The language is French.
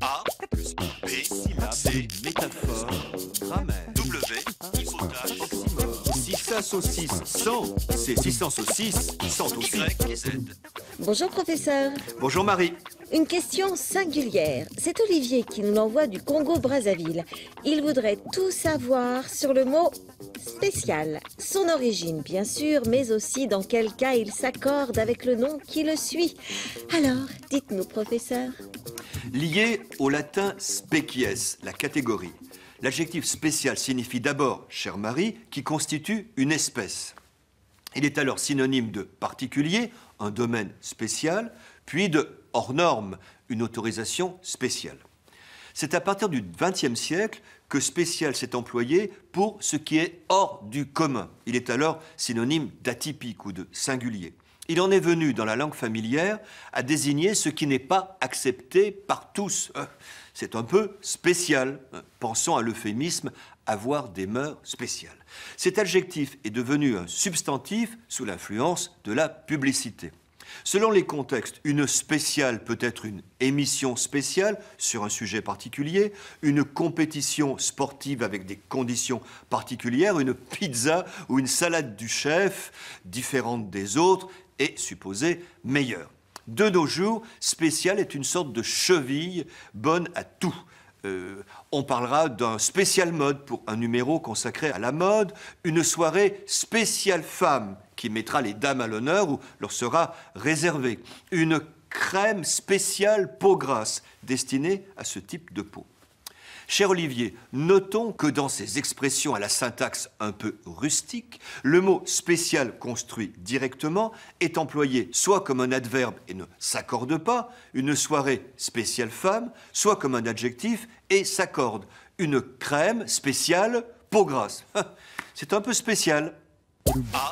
A plus B, C, métaphore, grammaire, W, oxymore. 600 c'est 600 saucisses, 100 Bonjour professeur. Bonjour Marie. Une question singulière. C'est Olivier qui nous l'envoie du Congo-Brazzaville. Il voudrait tout savoir sur le mot spécial. Son origine, bien sûr, mais aussi dans quel cas il s'accorde avec le nom qui le suit. Alors, dites-nous, professeur lié au latin species, la catégorie. L'adjectif spécial signifie d'abord chère Marie, qui constitue une espèce. Il est alors synonyme de particulier, un domaine spécial, puis de hors norme, une autorisation spéciale. C'est à partir du XXe siècle que spécial s'est employé pour ce qui est hors du commun. Il est alors synonyme d'atypique ou de singulier. Il en est venu, dans la langue familière, à désigner ce qui n'est pas accepté par tous. Euh, c'est un peu spécial. Euh, pensons à l'euphémisme avoir des mœurs spéciales. Cet adjectif est devenu un substantif sous l'influence de la publicité. Selon les contextes, une spéciale peut être une émission spéciale sur un sujet particulier, une compétition sportive avec des conditions particulières, une pizza ou une salade du chef différente des autres et supposée meilleure. De nos jours, spécial est une sorte de cheville bonne à tout. Euh, on parlera d'un spécial mode pour un numéro consacré à la mode, une soirée spéciale femme qui mettra les dames à l'honneur ou leur sera réservée, une crème spéciale peau grasse destinée à ce type de peau. Cher Olivier, notons que dans ces expressions à la syntaxe un peu rustique, le mot spécial construit directement est employé soit comme un adverbe et ne s'accorde pas, une soirée spéciale femme, soit comme un adjectif et s'accorde, une crème spéciale peau grasse. Ah, c'est un peu spécial. A,